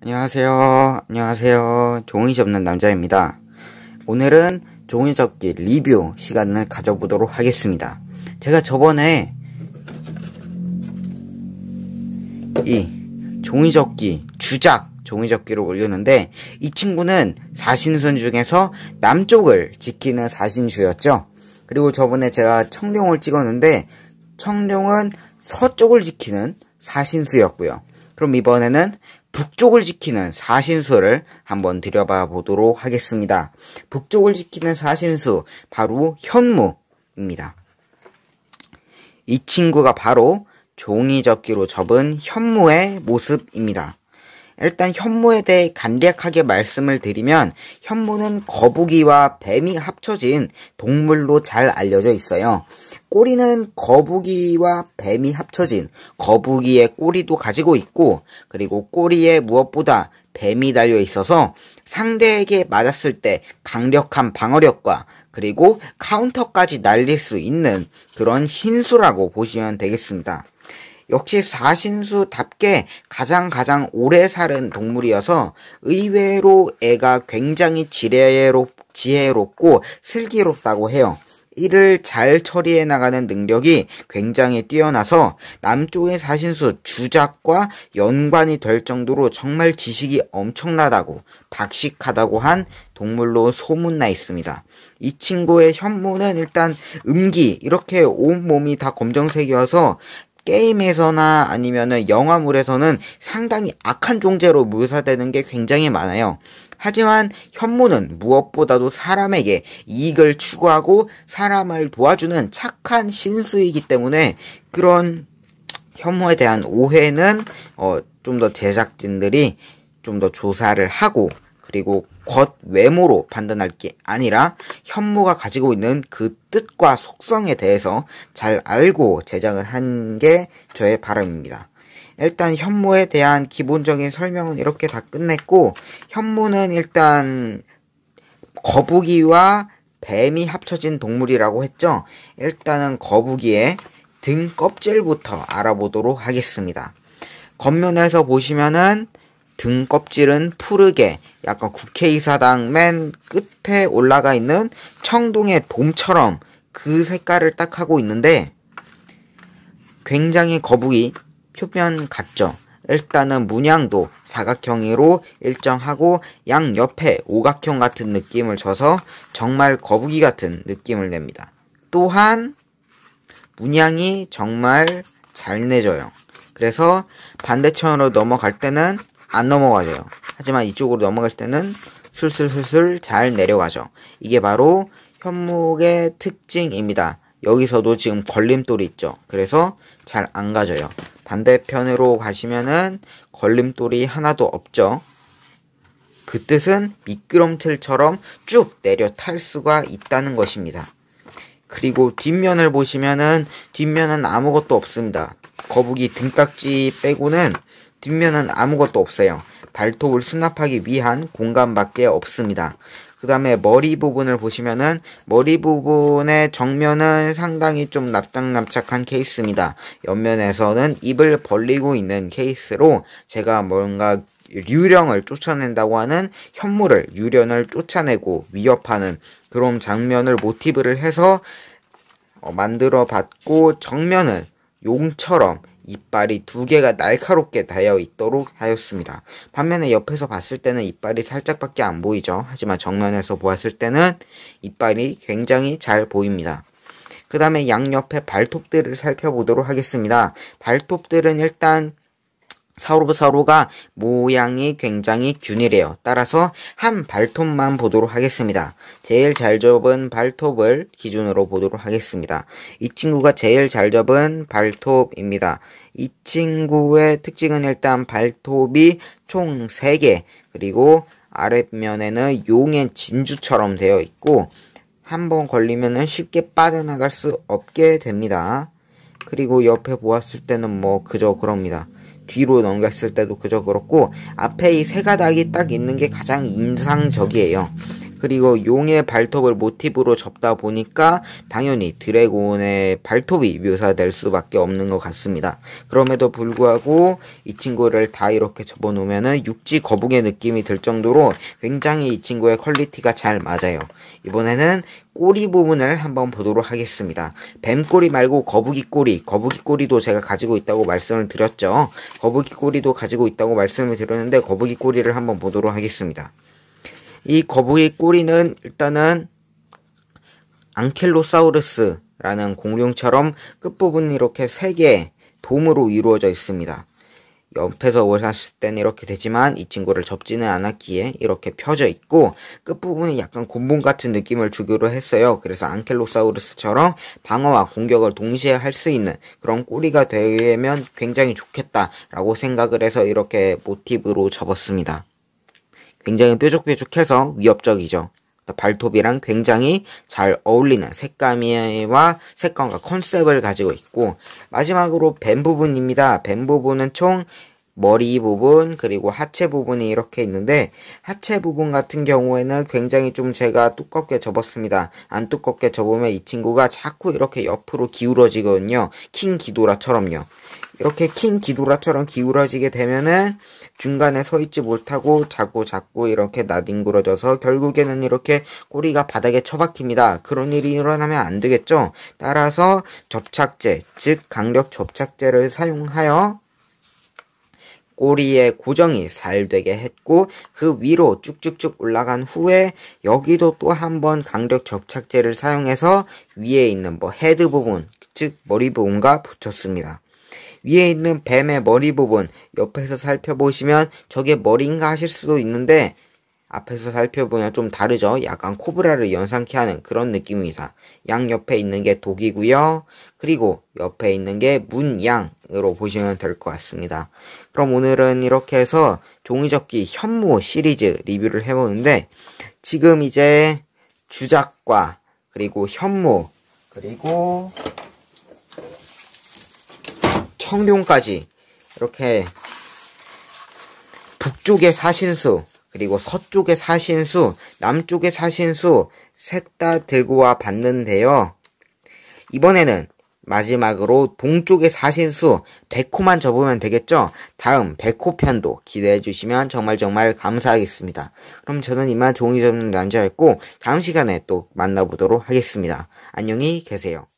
안녕하세요. 안녕하세요. 종이 접는 남자입니다. 오늘은 종이 접기 리뷰 시간을 가져보도록 하겠습니다. 제가 저번에 이 종이 접기 주작 종이 접기를 올렸는데 이 친구는 사신순 중에서 남쪽을 지키는 사신주였죠. 그리고 저번에 제가 청룡을 찍었는데 청룡은 서쪽을 지키는 사신수였고요. 그럼 이번에는 북쪽을 지키는 사신수를 한번 들여봐 보도록 하겠습니다. 북쪽을 지키는 사신수 바로 현무입니다. 이 친구가 바로 종이접기로 접은 현무의 모습입니다. 일단 현모에 대해 간략하게 말씀을 드리면 현모는 거북이와 뱀이 합쳐진 동물로 잘 알려져 있어요. 꼬리는 거북이와 뱀이 합쳐진 거북이의 꼬리도 가지고 있고 그리고 꼬리에 무엇보다 뱀이 달려 있어서 상대에게 맞았을 때 강력한 방어력과 그리고 카운터까지 날릴 수 있는 그런 신수라고 보시면 되겠습니다. 역시 사신수답게 가장 가장 오래 살은 동물이어서 의외로 애가 굉장히 지혜롭, 지혜롭고 슬기롭다고 해요. 이를 잘 처리해 나가는 능력이 굉장히 뛰어나서 남쪽의 사신수 주작과 연관이 될 정도로 정말 지식이 엄청나다고 박식하다고 한 동물로 소문나 있습니다. 이 친구의 현모는 일단 음기 이렇게 온몸이 다 검정색이어서 게임에서나 아니면은 영화물에서는 상당히 악한 존재로 묘사되는 게 굉장히 많아요. 하지만 현무는 무엇보다도 사람에게 이익을 추구하고 사람을 도와주는 착한 신수이기 때문에 그런 현무에 대한 오해는 어, 좀 더 제작진들이 좀 더 조사를 하고 그리고 겉 외모로 판단할 게 아니라 현무가 가지고 있는 그 뜻과 속성에 대해서 잘 알고 제작을 한 게 저의 바람입니다. 일단 현무에 대한 기본적인 설명은 이렇게 다 끝냈고 현무는 일단 거북이와 뱀이 합쳐진 동물이라고 했죠. 일단은 거북이의 등 껍질부터 알아보도록 하겠습니다. 겉면에서 보시면은 등 껍질은 푸르게 약간 국회의사당 맨 끝에 올라가 있는 청동의 봄처럼그 색깔을 딱 하고 있는데 굉장히 거북이 표면 같죠. 일단은 문양도 사각형으로 일정하고 양 옆에 오각형 같은 느낌을 줘서 정말 거북이 같은 느낌을 냅니다. 또한 문양이 정말 잘 내줘요. 그래서 반대편으로 넘어갈 때는 안넘어가세요 하지만 이쪽으로 넘어갈 때는 술술술술 잘 내려가죠. 이게 바로 현목의 특징입니다. 여기서도 지금 걸림돌이 있죠. 그래서 잘 안 가져요. 반대편으로 가시면은 걸림돌이 하나도 없죠. 그 뜻은 미끄럼틀처럼 쭉 내려 탈 수가 있다는 것입니다. 그리고 뒷면을 보시면은 뒷면은 아무것도 없습니다. 거북이 등딱지 빼고는 뒷면은 아무것도 없어요. 발톱을 수납하기 위한 공간밖에 없습니다. 그 다음에 머리 부분을 보시면은 머리 부분의 정면은 상당히 좀 납작납작한 케이스입니다. 옆면에서는 입을 벌리고 있는 케이스로 제가 뭔가 유령을 쫓아낸다고 하는 현물을 유령을 쫓아내고 위협하는 그런 장면을 모티브를 해서 어, 만들어 봤고 정면은 용처럼 이빨이 두 개가 날카롭게 달려 있도록 하였습니다. 반면에 옆에서 봤을 때는 이빨이 살짝밖에 안 보이죠. 하지만 정면에서 보았을 때는 이빨이 굉장히 잘 보입니다. 그 다음에 양옆에 발톱들을 살펴보도록 하겠습니다. 발톱들은 일단 서로 서로가 모양이 굉장히 균일해요. 따라서 한 발톱만 보도록 하겠습니다. 제일 잘 접은 발톱을 기준으로 보도록 하겠습니다. 이 친구가 제일 잘 접은 발톱입니다. 이 친구의 특징은 일단 발톱이 총 3개 그리고 아랫면에는 용의 진주처럼 되어 있고 한 번 걸리면 쉽게 빠져나갈 수 없게 됩니다. 그리고 옆에 보았을 때는 뭐 그저 그럽니다. 뒤로 넘겼을 때도 그저 그렇고 앞에 이 세 가닥이 딱 있는 게 가장 인상적이에요. 그리고 용의 발톱을 모티브로 접다 보니까 당연히 드래곤의 발톱이 묘사될 수밖에 없는 것 같습니다. 그럼에도 불구하고 이 친구를 다 이렇게 접어놓으면 육지 거북의 느낌이 들 정도로 굉장히 이 친구의 퀄리티가 잘 맞아요. 이번에는 꼬리 부분을 한번 보도록 하겠습니다. 뱀 꼬리 말고 거북이 꼬리, 거북이 꼬리도 제가 가지고 있다고 말씀을 드렸죠. 거북이 꼬리도 가지고 있다고 말씀을 드렸는데 거북이 꼬리를 한번 보도록 하겠습니다. 이 거북이 꼬리는 일단은 앙켈로사우루스라는 공룡처럼 끝부분이 이렇게 세개 돔으로 이루어져 있습니다. 옆에서 보셨을 때는 이렇게 되지만 이 친구를 접지는 않았기에 이렇게 펴져 있고 끝부분이 약간 곤봉 같은 느낌을 주기로 했어요. 그래서 앙켈로사우루스처럼 방어와 공격을 동시에 할 수 있는 그런 꼬리가 되면 굉장히 좋겠다라고 생각을 해서 이렇게 모티브로 접었습니다. 굉장히 뾰족뾰족해서 위협적이죠. 발톱이랑 굉장히 잘 어울리는 색감이와 색감과 컨셉을 가지고 있고 마지막으로 뱀 부분입니다. 뱀 부분은 총 머리 부분 그리고 하체 부분이 이렇게 있는데 하체 부분 같은 경우에는 굉장히 좀 제가 두껍게 접었습니다. 안 두껍게 접으면 이 친구가 자꾸 이렇게 옆으로 기울어지거든요. 킹 기도라처럼요. 이렇게 킹 기도라처럼 기울어지게 되면은 중간에 서 있지 못하고 자꾸 자꾸 이렇게 나뒹굴어져서 결국에는 이렇게 꼬리가 바닥에 처박힙니다. 그런 일이 일어나면 안 되겠죠. 따라서 접착제, 즉 강력 접착제를 사용하여 꼬리의 고정이 잘 되게 했고 그 위로 쭉쭉쭉 올라간 후에 여기도 또 한번 강력 접착제를 사용해서 위에 있는 뭐 헤드 부분 즉 머리 부분과 붙였습니다. 위에 있는 뱀의 머리 부분 옆에서 살펴보시면 저게 머리인가 하실 수도 있는데 앞에서 살펴보면 좀 다르죠. 약간 코브라를 연상케 하는 그런 느낌입니다. 양 옆에 있는 게 독이고요. 그리고 옆에 있는 게 문양으로 보시면 될 것 같습니다. 그럼 오늘은 이렇게 해서 종이접기 현무 시리즈 리뷰를 해보는데 지금 이제 주작과 그리고 현무 그리고 성룡까지 이렇게 북쪽의 사신수 그리고 서쪽의 사신수 남쪽의 사신수 셋 다 들고 와 봤는데요. 이번에는 마지막으로 동쪽의 사신수 백호만 접으면 되겠죠? 다음 백호편도 기대해 주시면 정말 정말 감사하겠습니다. 그럼 저는 이만 종이 접는 남자였고 다음 시간에 또 만나보도록 하겠습니다. 안녕히 계세요.